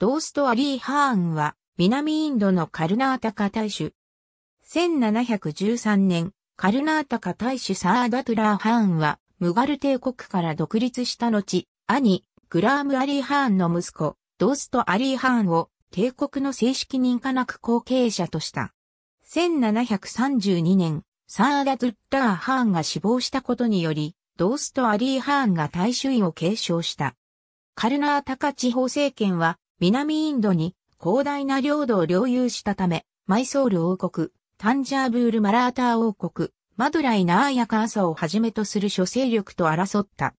ドースト・アリー・ハーンは、南インドのカルナータカ大主。1713年、カルナータカ大主サーダトゥラー・ハーンは、ムガル帝国から独立した後、兄、グラーム・アリー・ハーンの息子、ドースト・アリー・ハーンを、帝国の正式認可なく後継者とした。1732年、サーダトゥッラー・ハーンが死亡したことにより、ドースト・アリー・ハーンが大衆位を継承した。カルナータカ地方政権は、南インドに広大な領土を領有したため、マイソール王国、タンジャーブール・マラーター王国、マドライ・ナーヤ・カーサをはじめとする諸勢力と争った。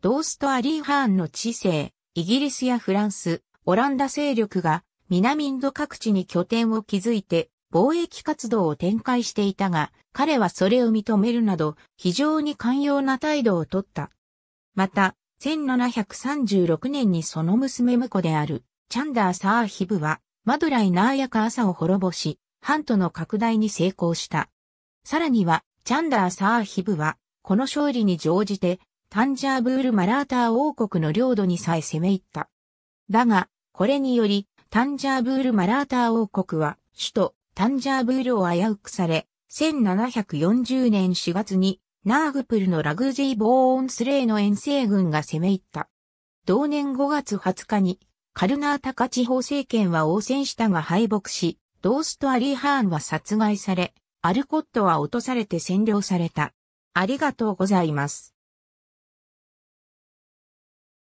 ドースト・アリー・ハーンの知性、イギリスやフランス、オランダ勢力が南インド各地に拠点を築いて貿易活動を展開していたが、彼はそれを認めるなど非常に寛容な態度をとった。また、1736年にその娘婿であるチャンダー・サーヒブは、マドライ・ナーヤカ・ーサを滅ぼし、ハントの拡大に成功した。さらには、チャンダー・サーヒブは、この勝利に乗じて、タンジャーブール・マラーター王国の領土にさえ攻め入った。だが、これにより、タンジャーブール・マラーター王国は、首都タンジャーブールを危うくされ、1740年4月に、ナーグプルのラグジー・ボーン・スレイの遠征軍が攻め入った。同年5月20日に、カルナータカ地方政権は応戦したが敗北し、ドースト・アリー・ハーンは殺害され、アルコットは落とされて占領された。ありがとうございます。